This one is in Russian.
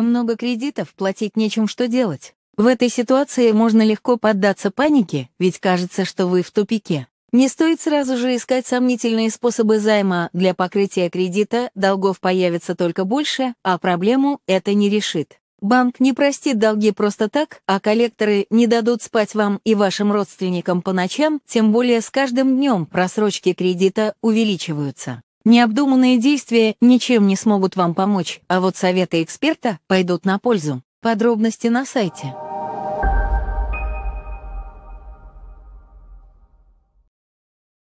Много кредитов, платить нечем, что делать. В этой ситуации можно легко поддаться панике, ведь кажется, что вы в тупике. Не стоит сразу же искать сомнительные способы займа для покрытия кредита, долгов появится только больше, а проблему это не решит. Банк не простит долги просто так, а коллекторы не дадут спать вам и вашим родственникам по ночам, тем более с каждым днем просрочки кредита увеличиваются. Необдуманные действия ничем не смогут вам помочь, а вот советы эксперта пойдут на пользу. Подробности на сайте.